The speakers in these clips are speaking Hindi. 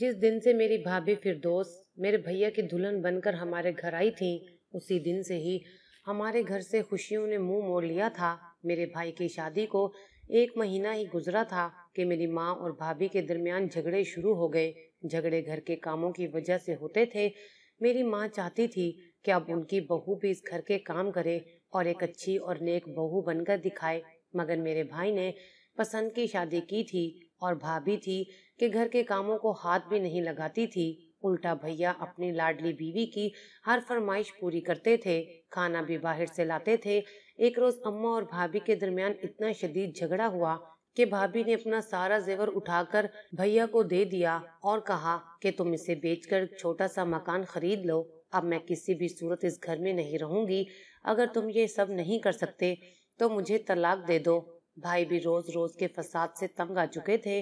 जिस दिन से मेरी भाभी दोस्त मेरे भैया की दुल्हन बनकर हमारे घर आई थी उसी दिन से ही हमारे घर से खुशियों ने मुंह मोड़ लिया था मेरे भाई की शादी को एक महीना ही गुजरा था कि मेरी माँ और भाभी के दरमियान झगड़े शुरू हो गए झगड़े घर के कामों की वजह से होते थे मेरी माँ चाहती थी कि अब उनकी बहू भी इस घर के काम करे और एक अच्छी और नेक बहू बनकर दिखाए मगर मेरे भाई ने पसंद की शादी की थी और भाभी थी कि घर के कामों को हाथ भी नहीं लगाती थी उल्टा भैया अपनी लाडली बीवी की हर फरमाइश पूरी करते थे खाना भी बाहर से लाते थे एक रोज अम्मा और भाभी के दरमियान इतना शदीद झगड़ा हुआ कि भाभी ने अपना सारा जेवर उठाकर भैया को दे दिया और कहा कि तुम इसे बेचकर छोटा सा मकान खरीद लो अब मैं किसी भी सूरत इस घर में नहीं रहूंगी अगर तुम ये सब नहीं कर सकते तो मुझे तलाक दे दो भाई भी रोज रोज के फसाद से तंग आ चुके थे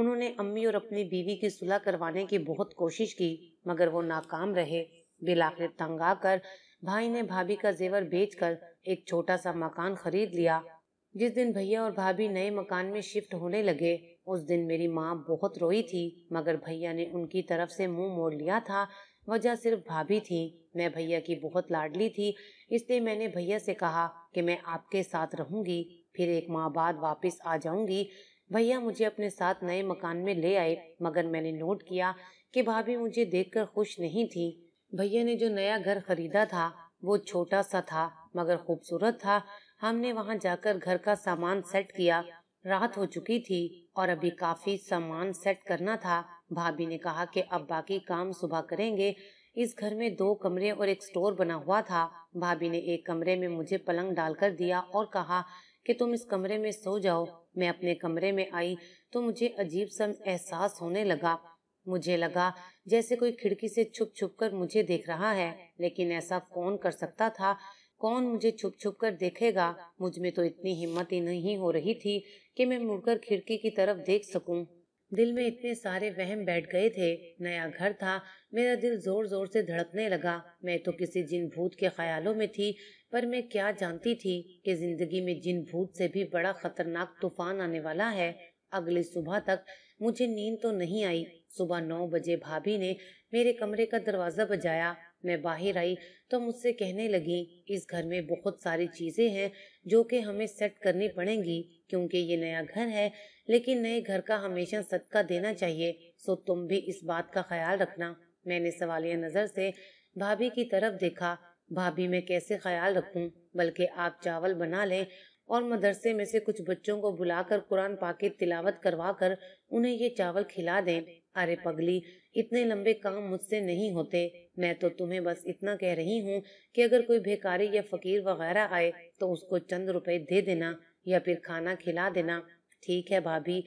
उन्होंने अम्मी और अपनी बीवी की सुलह करवाने की बहुत कोशिश की मगर वो नाकाम रहे बिलाखिर तंग आकर भाई ने भाभी का जेवर बेचकर एक छोटा सा मकान खरीद लिया जिस दिन भैया और भाभी नए मकान में शिफ्ट होने लगे उस दिन मेरी माँ बहुत रोई थी मगर भैया ने उनकी तरफ से मुंह मोड़ लिया था वजह सिर्फ भाभी थी मैं भैया की बहुत लाडली थी इसलिए मैंने भैया से कहा कि मैं आपके साथ रहूंगी फिर एक माह बाद वापस आ जाऊंगी भैया मुझे अपने साथ नए मकान में ले आए मगर मैंने नोट किया कि भाभी मुझे देखकर खुश नहीं थी भैया ने जो नया घर खरीदा था वो छोटा सा था मगर खूबसूरत था हमने वहाँ जाकर घर का सामान सेट किया रात हो चुकी थी और अभी काफी सामान सेट करना था भाभी ने कहा कि अब बाकी काम सुबह करेंगे इस घर में दो कमरे और एक स्टोर बना हुआ था भाभी ने एक कमरे में मुझे पलंग डालकर दिया और कहा कि तुम इस कमरे में सो जाओ मैं अपने कमरे में आई तो मुझे अजीब सा एहसास होने लगा मुझे लगा जैसे कोई खिड़की से छुप छुप कर मुझे देख रहा है लेकिन ऐसा कौन कर सकता था कौन मुझे छुप छुप कर देखेगा मुझ में तो इतनी हिम्मत ही नहीं हो रही थी कि मैं मुड़कर खिड़की की तरफ देख सकूं दिल में इतने सारे वहम बैठ गए थे नया घर था मेरा दिल जोर जोर से धड़कने लगा मैं तो किसी जिन भूत के ख्यालों में थी पर मैं क्या जानती थी कि जिंदगी में जिन भूत से भी बड़ा खतरनाक तूफान आने वाला है अगली सुबह तक मुझे नींद तो नहीं आई सुबह नौ बजे भाभी ने मेरे कमरे का दरवाज़ा बजाया मैं बाहर आई तो मुझसे कहने लगी इस घर में बहुत सारी चीज़ें हैं जो कि हमें सेट करनी पड़ेंगी क्योंकि ये नया घर है लेकिन नए घर का हमेशा सदका देना चाहिए सो तुम भी इस बात का ख्याल रखना मैंने सवालिया नजर से भाभी की तरफ देखा भाभी मैं कैसे ख्याल रखूं बल्कि आप चावल बना लें और मदरसे में से कुछ बच्चों को बुलाकर कुरान पाकि तिलावत करवा कर उन्हें ये चावल खिला दें अरे पगली इतने लंबे काम मुझसे नहीं होते मैं तो तुम्हें बस इतना कह रही हूँ कि अगर कोई भिखारी या फकीर वगैरह आए तो उसको चंद रुपए दे देना या फिर खाना खिला देना ठीक है भाभी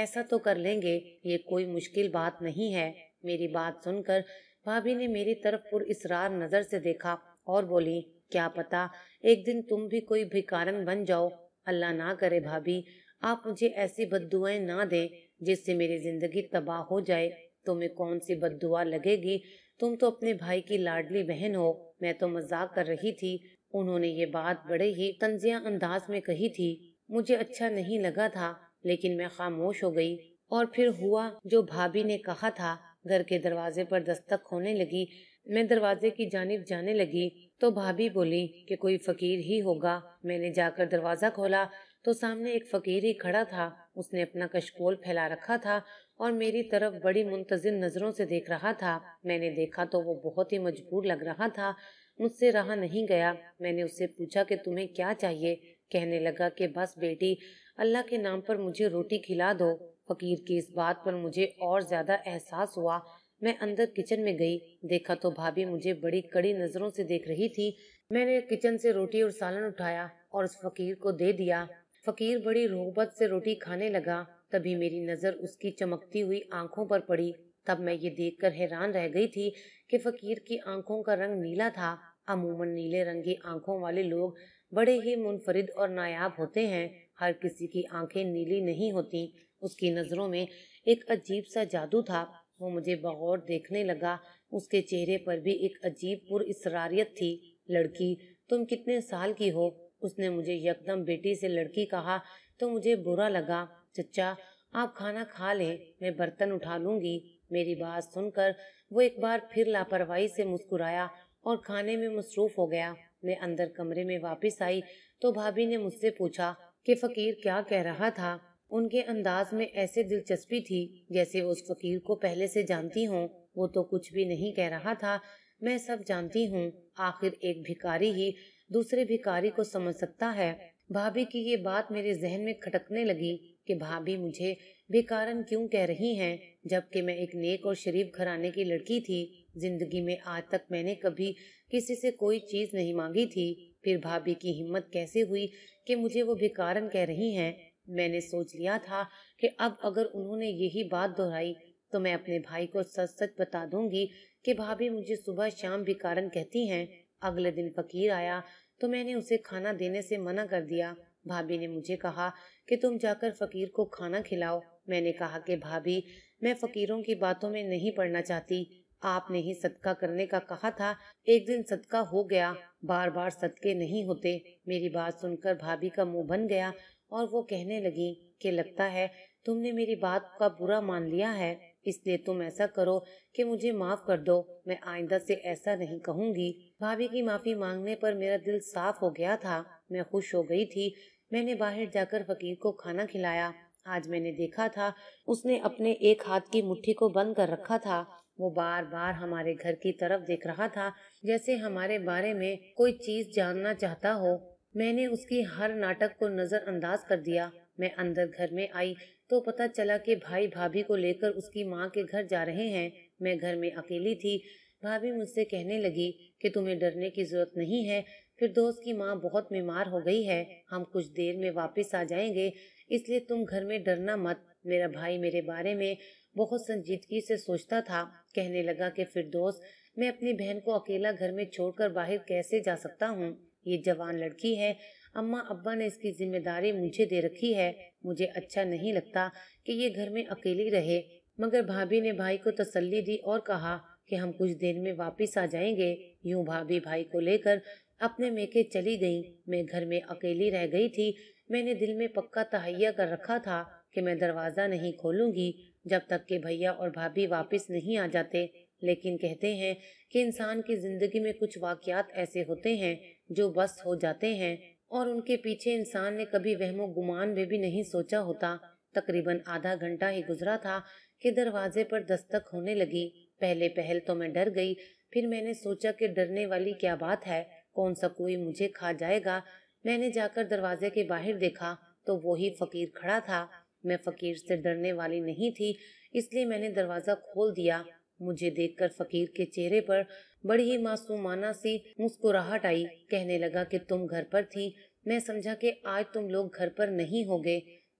ऐसा तो कर लेंगे ये कोई मुश्किल बात नहीं है मेरी बात सुनकर भाभी ने मेरी तरफ पुर इसरार नजर से देखा और बोली क्या पता एक दिन तुम भी कोई भिकारन बन जाओ अल्लाह ना करे भाभी आप मुझे ऐसी बददुआएं ना दें जिससे मेरी जिंदगी तबाह हो जाए तुम्हें कौन सी बददुआ लगेगी तुम तो अपने भाई की लाडली बहन हो मैं तो मजाक कर रही थी उन्होंने ये बात बड़े ही तंजिया अंदाज में कही थी मुझे अच्छा नहीं लगा था लेकिन मैं खामोश हो गई और फिर हुआ जो भाभी ने कहा था घर के दरवाजे पर दस्तक होने लगी मैं दरवाजे की जानब जाने लगी तो भाभी बोली कि कोई फकीर ही होगा मैंने जाकर दरवाजा खोला तो सामने एक फकीर ही खड़ा था उसने अपना कशकोल फैला रखा था और मेरी तरफ बड़ी मुंतजिर नज़रों से देख रहा था मैंने देखा तो वो बहुत ही मजबूर लग रहा था मुझसे रहा नहीं गया मैंने उससे पूछा कि तुम्हें क्या चाहिए कहने लगा कि बस बेटी अल्लाह के नाम पर मुझे रोटी खिला दो फकीर की इस बात पर मुझे और ज्यादा एहसास हुआ मैं अंदर किचन में गई देखा तो भाभी मुझे बड़ी कड़ी नजरों से देख रही थी मैंने किचन से रोटी और सालन उठाया और उस फकीर को दे दिया फकीर बड़ी रोहबत से रोटी खाने लगा तभी मेरी नजर उसकी चमकती हुई आंखों पर पड़ी तब मैं ये देखकर हैरान रह गई थी कि फकीर की आंखों का रंग नीला था अमूमन नीले रंग की आंखों वाले लोग बड़े ही मुनफरद और नायाब होते हैं हर किसी की आंखें नीली नहीं होती उसकी नज़रों में एक अजीब सा जादू था वो मुझे बगौर देखने लगा उसके चेहरे पर भी एक अजीब इसरारियत थी लड़की तुम कितने साल की हो उसने मुझे यकदम बेटी से लड़की कहा तो मुझे बुरा लगा चचा आप खाना खा लें मैं बर्तन उठा लूंगी मेरी बात सुनकर वो एक बार फिर लापरवाही से मुस्कुराया और खाने में मसरूफ हो गया मैं अंदर कमरे में वापस आई तो भाभी ने मुझसे पूछा कि फकीर क्या कह रहा था उनके अंदाज में ऐसे दिलचस्पी थी जैसे उस फकीर को पहले से जानती हूँ वो तो कुछ भी नहीं कह रहा था मैं सब जानती हूँ आखिर एक भिकारी ही दूसरे भिकारी को समझ सकता है भाभी की ये बात मेरे जहन में खटकने लगी कि भाभी मुझे भिकारन क्यों कह रही हैं जबकि मैं एक नेक और शरीफ घराने की लड़की थी जिंदगी में आज तक मैंने कभी किसी से कोई चीज़ नहीं मांगी थी फिर भाभी की हिम्मत कैसे हुई कि मुझे वो भिकारन कह रही हैं मैंने सोच लिया था कि अब अगर उन्होंने यही बात दोहराई तो मैं अपने भाई को सच सच बता दूंगी कि भाभी मुझे सुबह शाम भिकारन कहती हैं अगले दिन फकीर आया तो मैंने उसे खाना देने से मना कर दिया भाभी ने मुझे कहा कि तुम जाकर फकीर को खाना खिलाओ मैंने कहा कि भाभी मैं फकीरों की बातों में नहीं पढ़ना चाहती आपने ही सदका करने का कहा था एक दिन सदका हो गया बार बार सदके नहीं होते मेरी बात सुनकर भाभी का मुंह बन गया और वो कहने लगी कि लगता है तुमने मेरी बात का बुरा मान लिया है इसलिए तुम ऐसा करो कि मुझे माफ कर दो मैं आइंदा से ऐसा नहीं कहूंगी भाभी की माफी मांगने पर मेरा दिल साफ हो गया था मैं खुश हो गई थी मैंने बाहर जाकर फकीर को खाना खिलाया आज मैंने देखा था उसने अपने एक हाथ की मुट्ठी को बंद कर रखा था वो बार बार हमारे घर की तरफ देख रहा था जैसे हमारे बारे में कोई चीज जानना चाहता हो मैंने उसकी हर नाटक को नजरअंदाज कर दिया मैं अंदर घर में आई तो पता चला कि भाई भाभी को लेकर उसकी माँ के घर जा रहे हैं मैं घर में अकेली थी भाभी मुझसे कहने लगी कि तुम्हें डरने की जरूरत नहीं है फिर दोस्त की माँ बहुत बीमार हो गई है हम कुछ देर में वापस आ जाएंगे इसलिए तुम घर में डरना मत मेरा भाई मेरे बारे में बहुत संजीदगी से सोचता था कहने लगा कि फिर दोस्त मैं अपनी बहन को अकेला घर में छोड़कर बाहर कैसे जा सकता हूँ ये जवान लड़की है अम्मा अब्बा ने इसकी जिम्मेदारी मुझे दे रखी है मुझे अच्छा नहीं लगता कि ये घर में अकेली रहे मगर भाभी ने भाई को तसल्ली दी और कहा कि हम कुछ देर में वापस आ जाएंगे यूं भाभी भाई को लेकर अपने मेके चली गई मैं घर में अकेली रह गई थी मैंने दिल में पक्का तहैया कर रखा था कि मैं दरवाज़ा नहीं खोलूंगी जब तक कि भैया और भाभी वापस नहीं आ जाते लेकिन कहते हैं कि इंसान की ज़िंदगी में कुछ वाक़ात ऐसे होते हैं जो बस हो जाते हैं और उनके पीछे इंसान ने कभी वहमो गुमान में भी नहीं सोचा होता तकरीबन आधा घंटा ही गुजरा था कि दरवाजे पर दस्तक होने लगी पहले पहल तो मैं डर गई फिर मैंने सोचा कि डरने वाली क्या बात है कौन सा कोई मुझे खा जाएगा मैंने जाकर दरवाजे के बाहर देखा तो वही फकीर खड़ा था मैं फकीर से डरने वाली नहीं थी इसलिए मैंने दरवाज़ा खोल दिया मुझे देखकर फकीर के चेहरे पर बड़ी ही मासूमाना सी मुस्कुराहट आई कहने लगा कि तुम घर पर थी मैं समझा कि आज तुम लोग घर पर नहीं होगे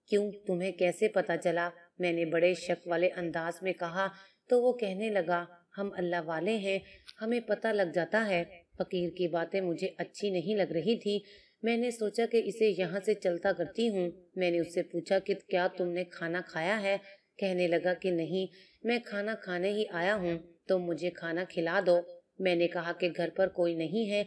क्यों तुम्हें कैसे पता चला मैंने बड़े शक वाले अंदाज में कहा तो वो कहने लगा हम अल्लाह वाले हैं हमें पता लग जाता है फकीर की बातें मुझे अच्छी नहीं लग रही थी मैंने सोचा कि इसे यहाँ से चलता करती हूँ मैंने उससे पूछा कि क्या तुमने खाना खाया है कहने लगा कि नहीं मैं खाना खाने ही आया हूँ तो मुझे खाना खिला दो मैंने कहा कि घर पर कोई नहीं है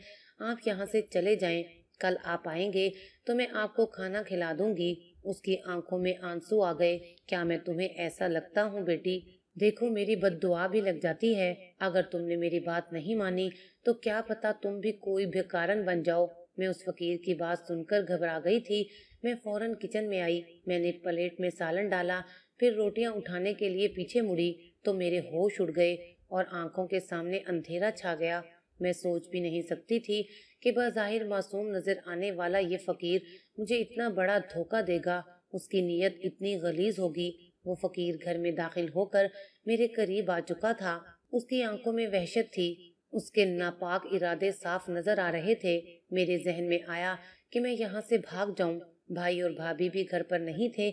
आप यहाँ से चले जाएं कल आप आएंगे तो मैं आपको खाना खिला दूंगी उसकी आंखों में आंसू आ गए क्या मैं तुम्हें ऐसा लगता हूँ बेटी देखो मेरी बददुआ भी लग जाती है अगर तुमने मेरी बात नहीं मानी तो क्या पता तुम भी कोई कारण बन जाओ मैं उस फकीर की बात सुनकर घबरा गई थी मैं फौरन किचन में आई मैंने प्लेट में सालन डाला फिर रोटियां उठाने के लिए पीछे मुड़ी तो मेरे होश उड़ गए और आंखों के सामने अंधेरा छा गया मैं सोच भी नहीं सकती थी कि बाहिर मासूम नजर आने वाला ये फकीर मुझे इतना बड़ा धोखा देगा उसकी नीयत इतनी गलीज होगी वो फकीर घर में दाखिल होकर मेरे करीब आ चुका था उसकी आंखों में वहशत थी उसके नापाक इरादे साफ नजर आ रहे थे मेरे जहन में आया कि मैं यहाँ से भाग जाऊं भाई और भाभी भी घर पर नहीं थे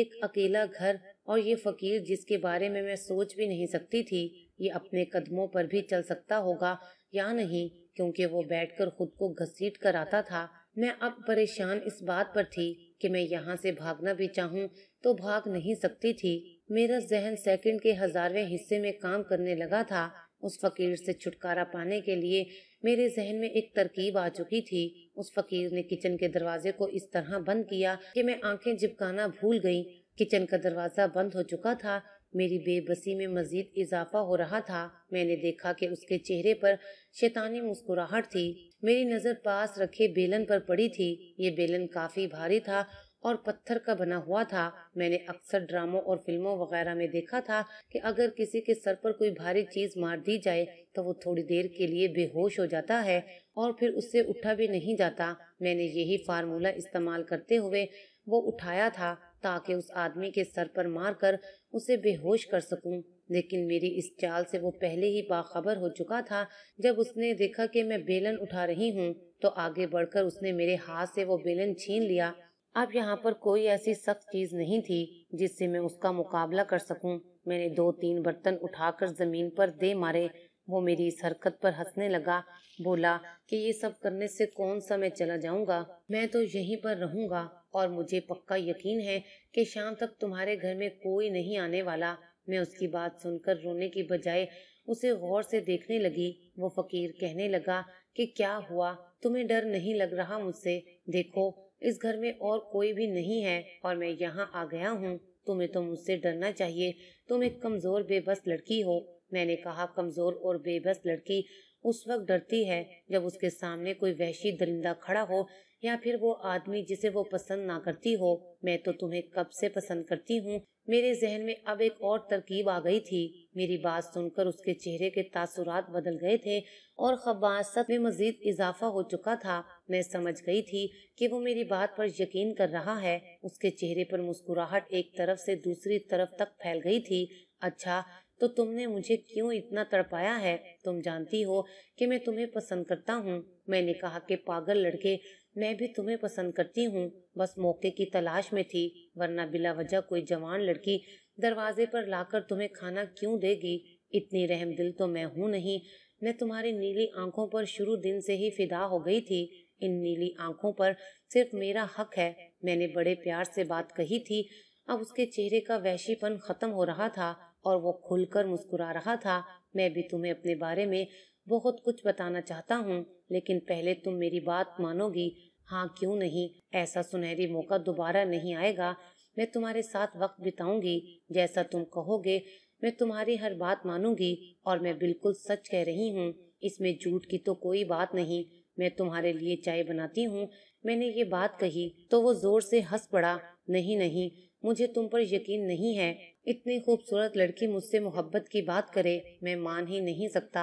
एक अकेला घर और ये फकीर जिसके बारे में मैं सोच भी नहीं सकती थी ये अपने कदमों पर भी चल सकता होगा या नहीं क्योंकि वो बैठकर खुद को घसीट कर आता था मैं अब परेशान इस बात पर थी कि मैं यहाँ से भागना भी चाहूँ तो भाग नहीं सकती थी मेरा जहन सेकंड के हजारवें हिस्से में काम करने लगा था उस फकीर से छुटकारा पाने के लिए मेरे जहन में एक तरकीब आ चुकी थी उस फकीर ने किचन के दरवाजे को इस तरह बंद किया कि मैं आंखें जिपकाना भूल गई किचन का दरवाजा बंद हो चुका था मेरी बेबसी में मजीद इजाफा हो रहा था मैंने देखा कि उसके चेहरे पर शैतानी मुस्कुराहट थी मेरी नज़र पास रखे बेलन पर पड़ी थी ये बेलन काफ़ी भारी था और पत्थर का बना हुआ था मैंने अक्सर ड्रामों और फिल्मों वगैरह में देखा था कि अगर किसी के सर पर कोई भारी चीज मार दी जाए तो वो थोड़ी देर के लिए बेहोश हो जाता है और फिर उससे उठा भी नहीं जाता मैंने यही फार्मूला इस्तेमाल करते हुए वो उठाया था ताकि उस आदमी के सर पर मारकर उसे बेहोश कर सकूं लेकिन मेरी इस चाल से वो पहले ही बाखबर हो चुका था जब उसने देखा कि मैं बेलन उठा रही हूँ तो आगे बढ़कर उसने मेरे हाथ से वो बेलन छीन लिया अब यहाँ पर कोई ऐसी सख्त चीज नहीं थी जिससे मैं उसका मुकाबला कर सकूं। मैंने दो तीन बर्तन उठाकर जमीन पर दे मारे वो मेरी इस हरकत पर हंसने लगा बोला कि ये सब करने से कौन सा मैं चला जाऊंगा मैं तो यहीं पर रहूंगा और मुझे पक्का यकीन है कि शाम तक तुम्हारे घर में कोई नहीं आने वाला मैं उसकी बात सुनकर रोने की बजाय उसे गौर से देखने लगी वो फकीर कहने लगा कि क्या हुआ तुम्हें डर नहीं लग रहा मुझसे देखो इस घर में और कोई भी नहीं है और मैं यहाँ आ गया हूँ तुम्हें तो मुझसे डरना चाहिए तुम एक कमजोर बेबस लड़की हो मैंने कहा कमजोर और बेबस लड़की उस वक्त डरती है जब उसके सामने कोई वहशी दरिंदा खड़ा हो या फिर वो आदमी जिसे वो पसंद ना करती हो मैं तो तुम्हें कब से पसंद करती हूँ मेरे जहन में अब एक और तरकीब आ गई थी मेरी बात सुनकर उसके चेहरे के तासुरात बदल गए थे और खबासत में मजीद इजाफा हो चुका था मैं समझ गई थी कि वो मेरी बात पर यकीन कर रहा है उसके चेहरे पर मुस्कुराहट एक तरफ से दूसरी तरफ तक फैल गई थी अच्छा तो तुमने मुझे क्यों इतना तड़पाया है तुम जानती हो कि मैं तुम्हें पसंद करता हूँ मैंने कहा कि पागल लड़के मैं भी तुम्हें पसंद करती हूँ बस मौके की तलाश में थी वरना बिला वजह कोई जवान लड़की दरवाजे पर लाकर तुम्हें खाना क्यों देगी इतनी रहम दिल तो मैं हूँ नहीं मैं तुम्हारी नीली आंखों पर शुरू दिन से ही फिदा हो गई थी इन नीली आंखों पर सिर्फ मेरा हक है मैंने बड़े प्यार से बात कही थी अब उसके चेहरे का वैशीपन खत्म हो रहा था और वो खुलकर मुस्कुरा रहा था मैं भी तुम्हें अपने बारे में बहुत कुछ बताना चाहता हूँ लेकिन पहले तुम मेरी बात मानोगी हाँ क्यों नहीं ऐसा सुनहरी मौका दोबारा नहीं आएगा मैं तुम्हारे साथ वक्त बिताऊंगी जैसा तुम कहोगे मैं तुम्हारी हर बात मानूंगी और मैं बिल्कुल सच कह रही हूँ इसमें झूठ की तो कोई बात नहीं मैं तुम्हारे लिए चाय बनाती हूँ मैंने ये बात कही तो वो जोर से हंस पड़ा नहीं नहीं मुझे तुम पर यकीन नहीं है इतनी खूबसूरत लड़की मुझसे मोहब्बत की बात करे मैं मान ही नहीं सकता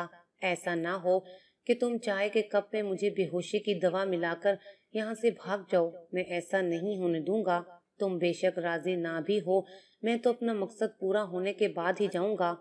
ऐसा ना हो कि तुम चाय के कप में मुझे बेहोशी की दवा मिलाकर यहाँ से भाग जाओ मैं ऐसा नहीं होने दूंगा तुम बेशक राजी ना भी हो मैं तो अपना मकसद पूरा होने के बाद ही जाऊंगा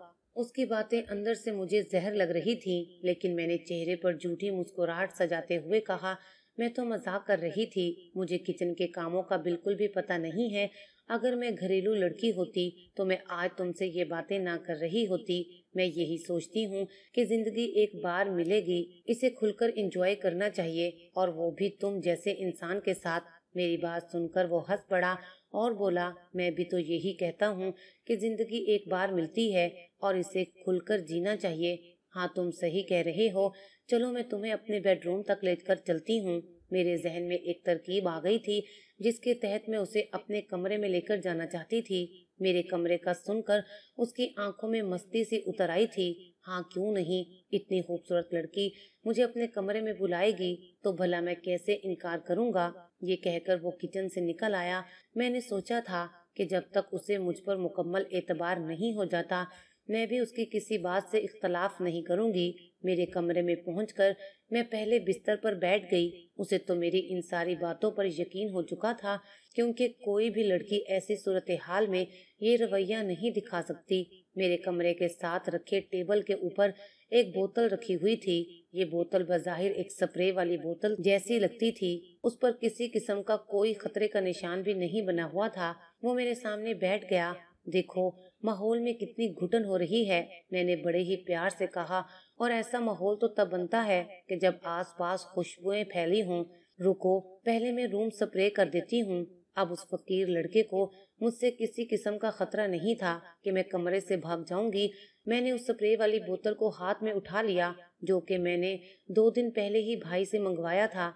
उसकी बातें अंदर से मुझे जहर लग रही थी लेकिन मैंने चेहरे पर झूठी मुस्कुराहट सजाते हुए कहा मैं तो मजाक कर रही थी मुझे किचन के कामों का बिल्कुल भी पता नहीं है अगर मैं घरेलू लड़की होती तो मैं आज तुमसे ये बातें ना कर रही होती मैं यही सोचती हूँ कि जिंदगी एक बार मिलेगी इसे खुलकर इंजॉय करना चाहिए और वो भी तुम जैसे इंसान के साथ मेरी बात सुनकर वो हंस पड़ा और बोला मैं भी तो यही कहता हूँ कि जिंदगी एक बार मिलती है और इसे खुलकर जीना चाहिए हाँ तुम सही कह रहे हो चलो मैं तुम्हें अपने बेडरूम तक लेकर चलती हूँ मेरे जहन में एक तरकीब आ गई थी जिसके तहत मैं उसे अपने कमरे में लेकर जाना चाहती थी मेरे कमरे का सुनकर उसकी आंखों में मस्ती से उतर आई थी हाँ क्यों नहीं इतनी खूबसूरत लड़की मुझे अपने कमरे में बुलाएगी तो भला मैं कैसे इनकार करूँगा ये कहकर वो किचन से निकल आया मैंने सोचा था कि जब तक उसे मुझ पर मुकम्मल एतबार नहीं हो जाता मैं भी उसकी किसी बात से इख्तलाफ नहीं करूंगी मेरे कमरे में पहुंचकर मैं पहले बिस्तर पर बैठ गई उसे तो मेरी इन सारी बातों पर यकीन हो चुका था क्योंकि कोई भी लड़की ऐसी सूरत हाल में ये रवैया नहीं दिखा सकती मेरे कमरे के साथ रखे टेबल के ऊपर एक बोतल रखी हुई थी ये बोतल बज़ाहिर एक स्प्रे वाली बोतल जैसी लगती थी उस पर किसी किस्म का कोई खतरे का निशान भी नहीं बना हुआ था वो मेरे सामने बैठ गया देखो माहौल में कितनी घुटन हो रही है मैंने बड़े ही प्यार से कहा और ऐसा माहौल तो तब बनता है कि जब आसपास खुशबुएं फैली हों रुको पहले मैं रूम स्प्रे कर देती हूँ अब उस फकीर लड़के को मुझसे किसी किस्म का खतरा नहीं था कि मैं कमरे से भाग जाऊंगी मैंने उस स्प्रे वाली बोतल को हाथ में उठा लिया जो कि मैंने दो दिन पहले ही भाई से मंगवाया था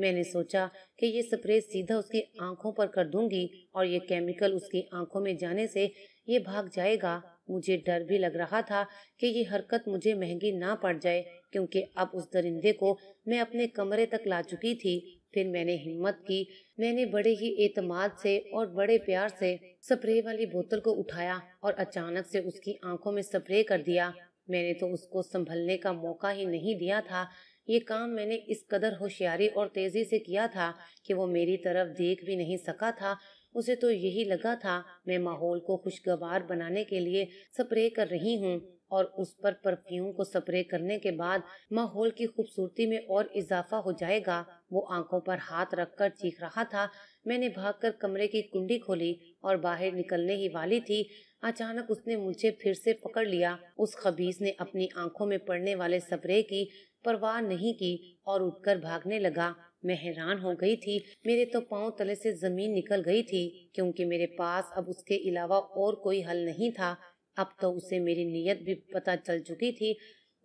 मैंने सोचा कि ये स्प्रे सीधा उसकी आंखों पर कर दूंगी और ये केमिकल उसकी आंखों में जाने से ये भाग जाएगा मुझे डर भी लग रहा था कि ये हरकत मुझे महंगी ना पड़ जाए क्योंकि अब उस दरिंदे को मैं अपने कमरे तक ला चुकी थी फिर मैंने हिम्मत की मैंने बड़े ही एतमाद से और बड़े प्यार से स्प्रे वाली बोतल को उठाया और अचानक से उसकी आंखों में स्प्रे कर दिया मैंने तो उसको संभलने का मौका ही नहीं दिया था ये काम मैंने इस कदर होशियारी और तेजी से किया था कि वो मेरी तरफ देख भी नहीं सका था उसे तो यही लगा था मैं माहौल को खुशगवार बनाने के लिए स्प्रे कर रही हूँ और उस पर परफ्यूम को स्प्रे करने के बाद माहौल की खूबसूरती में और इजाफा हो जाएगा वो आंखों पर हाथ रखकर चीख रहा था मैंने भागकर कमरे की कुंडी खोली और बाहर निकलने ही वाली थी अचानक उसने मुझे फिर से पकड़ लिया उस खबीज ने अपनी आंखों में पड़ने वाले सप्रे की परवाह नहीं की और उठकर भागने लगा मैं हैरान हो गई थी मेरे तो पांव तले से जमीन निकल गई थी क्योंकि मेरे पास अब उसके अलावा और कोई हल नहीं था अब तो उसे मेरी नीयत भी पता चल चुकी थी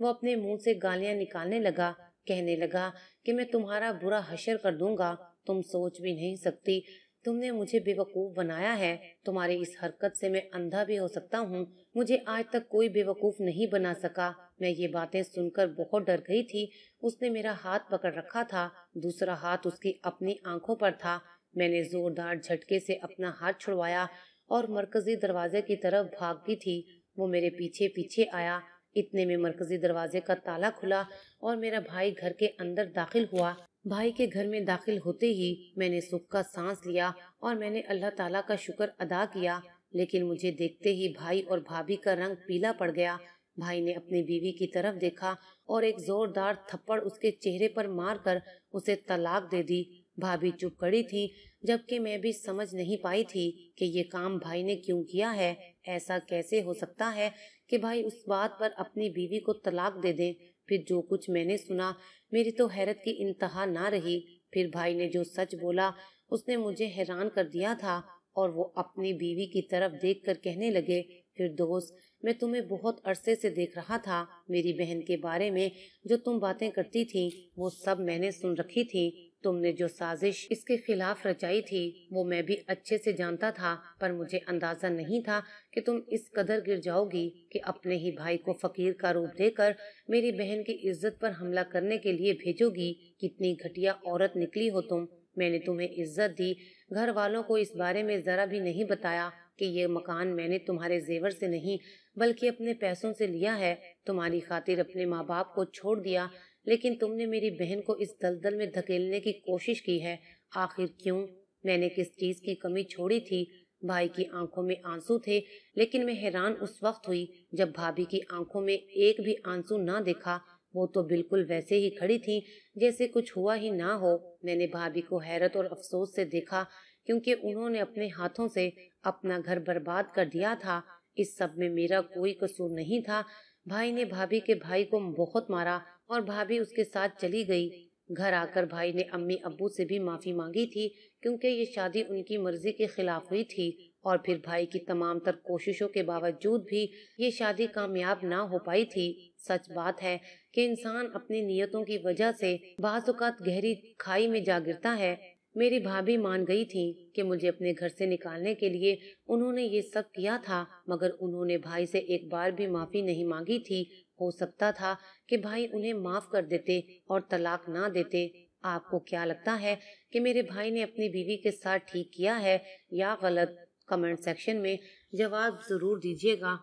वो अपने मुंह से गालियां निकालने लगा कहने लगा कि मैं तुम्हारा बुरा हशर कर दूंगा तुम सोच भी नहीं सकती तुमने मुझे बेवकूफ बनाया है तुम्हारी इस हरकत से मैं अंधा भी हो सकता हूँ मुझे आज तक कोई बेवकूफ नहीं बना सका मैं ये बातें सुनकर बहुत डर गई थी उसने मेरा हाथ पकड़ रखा था दूसरा हाथ उसकी अपनी आंखों पर था मैंने जोरदार झटके से अपना हाथ छुड़वाया और मरकजी दरवाजे की तरफ भागती थी वो मेरे पीछे पीछे आया इतने में मरकजी दरवाजे का ताला खुला और मेरा भाई घर के अंदर दाखिल हुआ भाई के घर में दाखिल होते ही मैंने सुख का सांस लिया और मैंने अल्लाह ताला का शुक्र अदा किया लेकिन मुझे देखते ही भाई और भाभी का रंग पीला पड़ गया भाई ने अपनी बीवी की तरफ देखा और एक जोरदार थप्पड़ उसके चेहरे पर मारकर उसे तलाक दे दी भाभी चुप खड़ी थी जबकि मैं भी समझ नहीं पाई थी कि ये काम भाई ने क्यों किया है ऐसा कैसे हो सकता है कि भाई उस बात पर अपनी बीवी को तलाक दे दे फिर जो कुछ मैंने सुना मेरी तो हैरत की इंतहा ना रही फिर भाई ने जो सच बोला उसने मुझे हैरान कर दिया था और वो अपनी बीवी की तरफ देख कर कहने लगे फिर दोस्त मैं तुम्हें बहुत अरसे से देख रहा था मेरी बहन के बारे में जो तुम बातें करती थी वो सब मैंने सुन रखी थी तुमने जो साजिश इसके खिलाफ रचाई थी वो मैं भी अच्छे से जानता था पर मुझे अंदाजा नहीं था कि तुम इस कदर गिर जाओगी कि अपने ही भाई को फकीर का रूप देकर मेरी बहन की इज्जत पर हमला करने के लिए भेजोगी कितनी घटिया औरत निकली हो तुम मैंने तुम्हें इज्जत दी घर वालों को इस बारे में जरा भी नहीं बताया कि ये मकान मैंने तुम्हारे जेवर से नहीं बल्कि अपने पैसों से लिया है तुम्हारी खातिर अपने माँ बाप को छोड़ दिया लेकिन तुमने मेरी बहन को इस दलदल में धकेलने की कोशिश की है आखिर क्यों मैंने किस चीज की कमी छोड़ी थी भाई की आंखों में आंसू थे लेकिन मैं हैरान उस वक्त हुई जब भाभी की आंखों में एक भी आंसू ना देखा वो तो बिल्कुल वैसे ही खड़ी थी जैसे कुछ हुआ ही ना हो मैंने भाभी को हैरत और अफसोस से देखा क्योंकि उन्होंने अपने हाथों से अपना घर बर्बाद कर दिया था इस सब में मेरा कोई कसूर नहीं था भाई ने भाभी के भाई को बहुत मारा और भाभी उसके साथ चली गई घर आकर भाई ने अम्मी अब्बू से भी माफ़ी मांगी थी क्योंकि ये शादी उनकी मर्जी के खिलाफ हुई थी और फिर भाई की तमाम तर कोशिशों के बावजूद भी ये शादी कामयाब ना हो पाई थी सच बात है कि इंसान अपनी नियतों की वजह से बाजुकात गहरी खाई में जा गिरता है मेरी भाभी मान गई थी कि मुझे अपने घर से निकालने के लिए उन्होंने ये सब किया था मगर उन्होंने भाई से एक बार भी माफ़ी नहीं मांगी थी हो सकता था कि भाई उन्हें माफ़ कर देते और तलाक ना देते आपको क्या लगता है कि मेरे भाई ने अपनी बीवी के साथ ठीक किया है या गलत कमेंट सेक्शन में जवाब ज़रूर दीजिएगा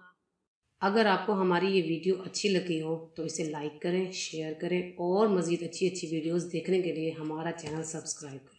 अगर आपको हमारी ये वीडियो अच्छी लगी हो तो इसे लाइक करें शेयर करें और मज़ीद अच्छी अच्छी वीडियोस देखने के लिए हमारा चैनल सब्सक्राइब करें